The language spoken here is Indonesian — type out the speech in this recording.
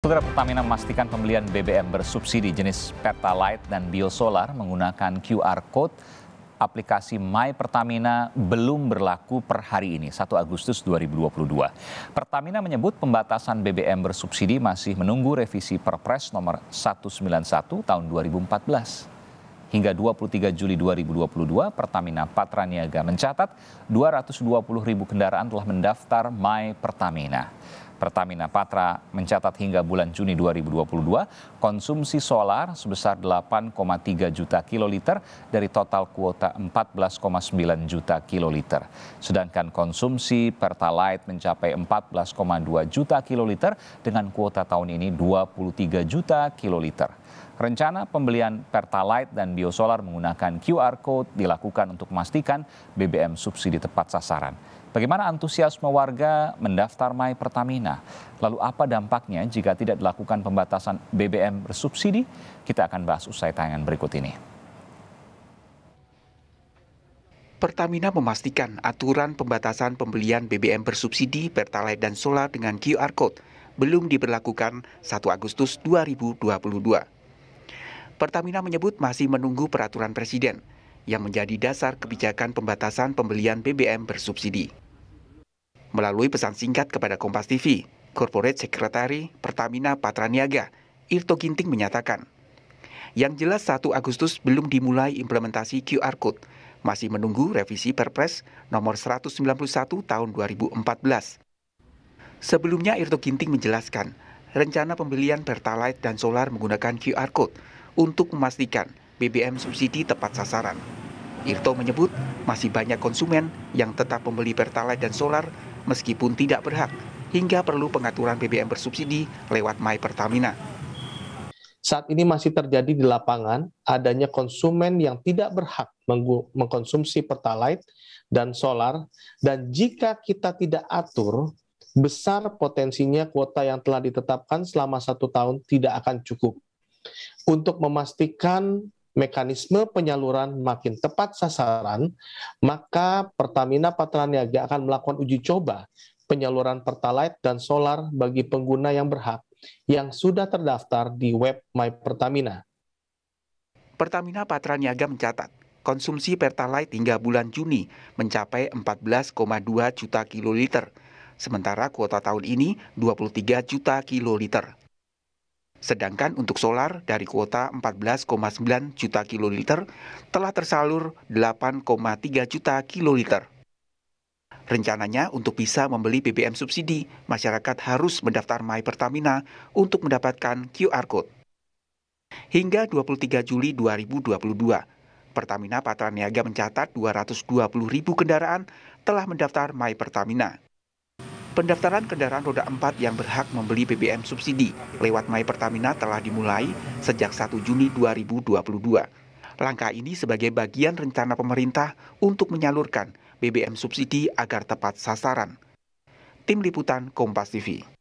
Saudara Pertamina memastikan pembelian BBM bersubsidi jenis Pertalite dan Biosolar menggunakan QR Code aplikasi My Pertamina belum berlaku per hari ini, 1 Agustus 2022. Pertamina menyebut pembatasan BBM bersubsidi masih menunggu revisi Perpres nomor 191 tahun 2014 hingga 23 Juli 2022 Pertamina Patraniaga mencatat 220 ribu kendaraan telah mendaftar My Pertamina. Pertamina Patra mencatat hingga bulan Juni 2022 konsumsi solar sebesar 8,3 juta kiloliter dari total kuota 14,9 juta kiloliter. Sedangkan konsumsi Pertalite mencapai 14,2 juta kiloliter dengan kuota tahun ini 23 juta kiloliter. Rencana pembelian Pertalite dan Biosolar menggunakan QR Code dilakukan untuk memastikan BBM subsidi tepat sasaran. Bagaimana antusiasme warga mendaftar My Pertamina? Lalu apa dampaknya jika tidak dilakukan pembatasan BBM bersubsidi? Kita akan bahas usai tayangan berikut ini. Pertamina memastikan aturan pembatasan pembelian BBM bersubsidi Pertalite dan Solar dengan QR Code belum diberlakukan 1 Agustus 2022. Pertamina menyebut masih menunggu peraturan Presiden yang menjadi dasar kebijakan pembatasan pembelian BBM bersubsidi. Melalui pesan singkat kepada Kompas TV, Corporate Secretary Pertamina Patraniaga, Irto Ginting menyatakan, yang jelas 1 Agustus belum dimulai implementasi QR Code, masih menunggu revisi Perpres nomor 191 tahun 2014. Sebelumnya Irto Ginting menjelaskan, rencana pembelian Pertalite dan Solar menggunakan QR Code untuk memastikan BBM subsidi tepat sasaran. Irto menyebut masih banyak konsumen yang tetap membeli pertalite dan solar meskipun tidak berhak hingga perlu pengaturan BBM bersubsidi lewat My Pertamina. Saat ini masih terjadi di lapangan adanya konsumen yang tidak berhak mengkonsumsi pertalite dan solar dan jika kita tidak atur besar potensinya kuota yang telah ditetapkan selama satu tahun tidak akan cukup untuk memastikan mekanisme penyaluran makin tepat sasaran, maka Pertamina Patraniaga akan melakukan uji coba penyaluran Pertalite dan solar bagi pengguna yang berhak yang sudah terdaftar di web My Pertamina. Pertamina Patraniaga mencatat, konsumsi Pertalite hingga bulan Juni mencapai 14,2 juta kiloliter, sementara kuota tahun ini 23 juta kiloliter. Sedangkan untuk solar dari kuota 14,9 juta kiloliter telah tersalur 8,3 juta kiloliter. Rencananya untuk bisa membeli BBM subsidi, masyarakat harus mendaftar My Pertamina untuk mendapatkan QR Code. Hingga 23 Juli 2022, Pertamina Patraniaga mencatat 220 ribu kendaraan telah mendaftar My Pertamina. Pendaftaran kendaraan roda 4 yang berhak membeli BBM subsidi lewat My Pertamina telah dimulai sejak 1 Juni 2022. Langkah ini sebagai bagian rencana pemerintah untuk menyalurkan BBM subsidi agar tepat sasaran. Tim Liputan Kompas TV